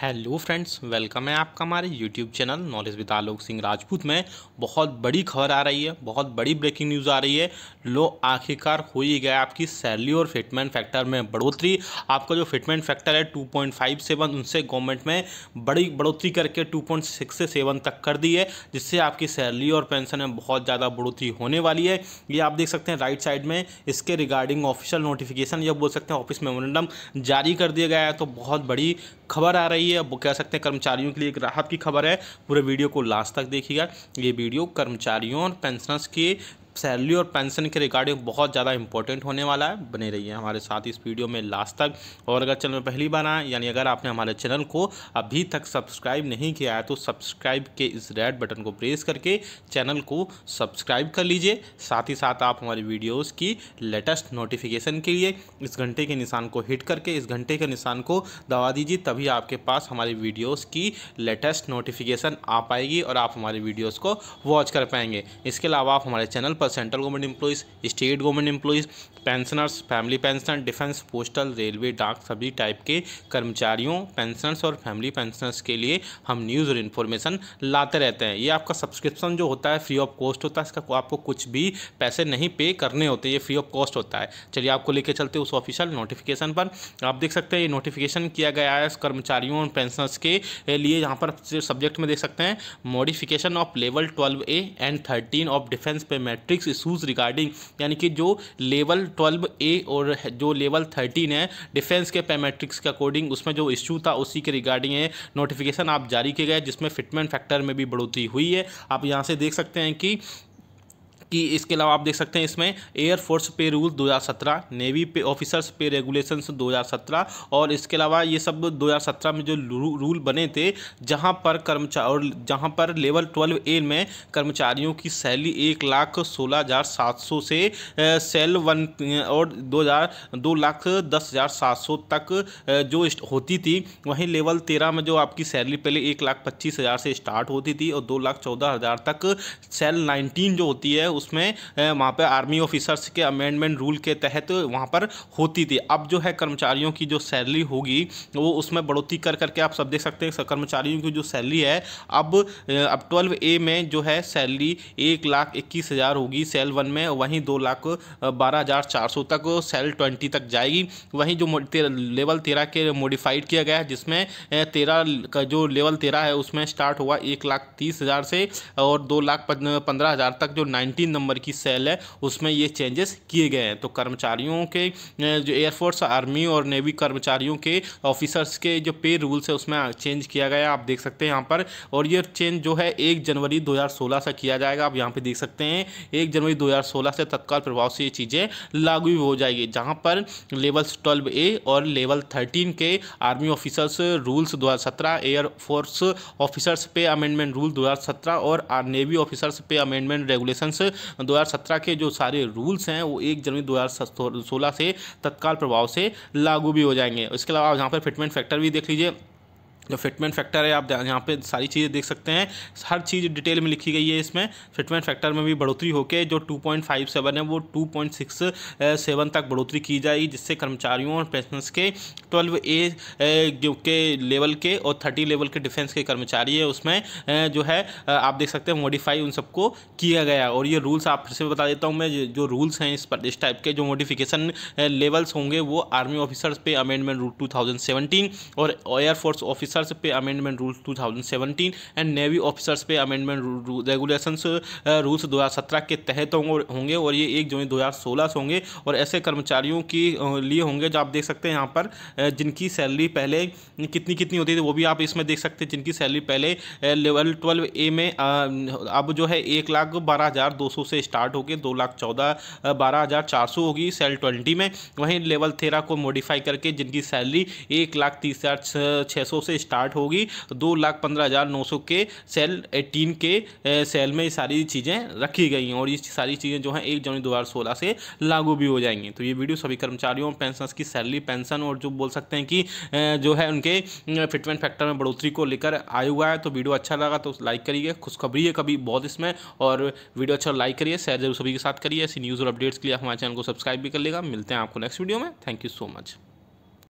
hello friends welcome है आपका हमारे YouTube channel knowledge with Alok Singh Rajput में बहुत बड़ी खबर आ रही है बहुत बड़ी ब्रेकिंग न्यूज़ आ रही है लो आखिरकार हो ही गया आपकी सैलरी और फिटमेंट फैक्टर में बढ़ोतरी आपका जो फिटमेंट फैक्टर है 2.57 उनसे गवर्नमेंट में बड़ी बढ़ोतरी करके टू से सेवन तक कर दी है जिससे आपकी सैलरी और पेंशन में बहुत ज़्यादा बढ़ोतरी होने वाली है ये आप देख सकते हैं राइट साइड में इसके रिगार्डिंग ऑफिशियल नोटिफिकेशन या बोल सकते हैं ऑफिस मेमोरेंडम जारी कर दिया गया है तो बहुत बड़ी खबर आ रही है अब कह सकते हैं कर्मचारियों के लिए एक राहत की खबर है पूरे वीडियो को लास्ट तक देखिएगा ये वीडियो कर्मचारियों और पेंशनर्स के सैलरी और पेंशन के रिगार्डिंग बहुत ज़्यादा इंपॉर्टेंट होने वाला है बने रहिए हमारे साथ इस वीडियो में लास्ट तक और अगर चैनल पहली बार आए यानी अगर आपने हमारे चैनल को अभी तक सब्सक्राइब नहीं किया है तो सब्सक्राइब के इस रेड बटन को प्रेस करके चैनल को सब्सक्राइब कर लीजिए साथ ही साथ आप हमारी वीडियोज़ की लेटेस्ट नोटिफिकेशन के लिए इस घंटे के निशान को हिट करके इस घंटे के निशान को दबा दीजिए तभी आपके पास हमारी वीडियोज़ की लेटेस्ट नोटिफिकेशन आ पाएगी और आप हमारी वीडियोज़ को वॉच कर पाएंगे इसके अलावा आप हमारे चैनल पर पर central government employees state government employees pensioners family pensioner defence postal railway डाक सभी टाइप के कर्मचारियों पेंशनर्स और फैमिली पेंशनर्स के लिए हम न्यूज़ और इन्फॉर्मेशन लाते रहते हैं ये आपका सब्सक्रिप्शन जो होता है फ्री ऑफ कॉस्ट होता है इसका आपको कुछ भी पैसे नहीं पे करने होते ये फ्री ऑफ कॉस्ट होता है चलिए आपको लेके चलते उस ऑफिशियल नोटिफिकेशन पर आप देख सकते हैं ये नोटिफिकेशन किया गया है कर्मचारियों और पेंशनर्स के लिए यहाँ पर सब्जेक्ट में देख सकते हैं modification of level twelve A and thirteen of defence pay matrix six issues regarding यानी कि जो लेवल ट्वेल्व ए और जो लेवल थर्टीन है डिफेंस के पैमेट्रिक्स के अकॉर्डिंग उसमें जो इशू था उसी के रिगार्डिंग है नोटिफिकेशन आप जारी किए गए जिसमें फिटमेंट फैक्टर में भी बढ़ोतरी हुई है आप यहाँ से देख सकते हैं कि कि इसके अलावा आप देख सकते हैं इसमें air force pay rule 2017 navy pay officers pay regulations 2017 और इसके अलावा ये सब 2017 में जो रूल बने थे जहां पर कर्मचार और जहां पर लेवल ट्वेल्व ए में कर्मचारियों की सैलरी एक लाख सोलह हज़ार सात सौ से सेल वन और दो हज़ार दो लाख दस हज़ार सात सौ तक जो होती थी वहीं लेवल तेरह में जो आपकी सैलरी पहले एक लाख पच्चीस हज़ार से स्टार्ट होती थी और दो लाख चौदह हज़ार तक सेल नाइनटीन जो होती है उसमें वहाँ पर आर्मी ऑफिसर्स के अमेंडमेंट रूल के तहत वहाँ पर होती थी अब जो है कर्मचारियों की जो सैलरी होगी वो उसमें बढ़ोतरी कर करके आप सब देख सकते हैं कर्मचारियों की जो सैलरी है अब अब ट्वेल्व ए में जो है सैलरी एक लाख इक्कीस हज़ार होगी सेल वन में वहीं दो लाख बारह हज़ार चार सौ तक सेल ट्वेंटी तक जाएगी वहीं जो लेवल तेरह के मॉडिफाइड किया गया है जिसमें तेरह का जो लेवल तेरह है उसमें स्टार्ट हुआ एक लाख तीस हज़ार से और दो लाख पंद्रह हज़ार तक जो नाइन्टी तीन नंबर की सेल है उसमें ये चेंजेस किए गए हैं तो कर्मचारियों के जो एयरफोर्स आर्मी और नेवी कर्मचारियों के ऑफिसर्स के जो पे रूल्स है उसमें चेंज किया गया आप देख सकते हैं यहाँ पर और ये चेंज जो है एक जनवरी दो से किया जाएगा आप यहाँ पर देख सकते हैं एक जनवरी दो से तत्काल प्रभाव से ये चीज़ें लागू हो जाएगी जहाँ पर लेवल्स ट्वेल्व ए और लेवल थर्टीन के आर्मी ऑफिसर्स रूल्स दो air force officers pay amendment rule 2017 और navy officers pay amendment regulations 2017 के जो सारे रूल्स हैं वो एक जनवरी 2016 से तत्काल प्रभाव से लागू भी हो जाएंगे इसके अलावा आप यहाँ पर फिटमेंट फैक्टर भी देख लीजिए जो फिटमेंट फैक्टर है आप यहाँ पे सारी चीज़ें देख सकते हैं हर चीज़ डिटेल में लिखी गई है इसमें फिटमेंट फैक्टर में भी बढ़ोतरी होकर जो 2.57 है वो 2.67 तक बढ़ोतरी की जाएगी जिससे कर्मचारियों और पेंशनर्स के 12 ए जो के लेवल के और 30 लेवल के डिफेंस के कर्मचारी है उसमें जो है आप देख सकते हैं मॉडिफाई उन सबको किया गया और ये रूल्स आप फिर से बता देता हूँ मैं जो रूल्स हैं इस पर इस टाइप के जो मॉडिफिकेशन लेवल्स होंगे वो army officers pay amendment rule two और air force officer officers pay amendment rules 2017 and navy officers pay amendment regulations rules 2017 के तहत होंगे और ये एक जून 2016 से होंगे और ऐसे कर्मचारियों के लिए होंगे जो आप देख सकते हैं यहाँ पर जिनकी सैलरी पहले कितनी कितनी होती थी वो भी आप इसमें देख सकते हैं जिनकी सैलरी पहले लेवल ट्वेल्व ए में अब जो है एक लाख बारह हज़ार दो सौ से स्टार्ट होगी दो लाख चौदह बारह हज़ार चार सौ होगी सेल ट्वेंटी में वहीं लेवल तेरह को मॉडिफाई करके जिनकी सैलरी एक लाख तीस हज़ार छः सौ से स्टार्ट होगी दो लाख पंद्रह हज़ार नौ सौ के सेल एटीन के सेल में ये सारी चीज़ें रखी गई हैं और ये सारी चीज़ें जो हैं एक जनवरी दो हज़ार सोलह से लागू भी हो जाएंगी तो ये वीडियो सभी कर्मचारियों पेंशनर्स की सैलरी पेंशन और जो बोल सकते हैं कि जो है उनके फिटमेंट फैक्टर में बढ़ोतरी को लेकर आया हुआ है तो वीडियो अच्छा लगा तो लाइक करिए खुशखबरी है कभी बहुत इसमें और वीडियो अच्छा लाइक करिए शेयर जरूर सभी के साथ करिए ऐसी न्यूज़ और अपडेट्स के लिए हमारे चैनल को सब्सक्राइब भी कर लेगा मिलते हैं आपको नेक्स्ट वीडियो में थैंक यू सो मच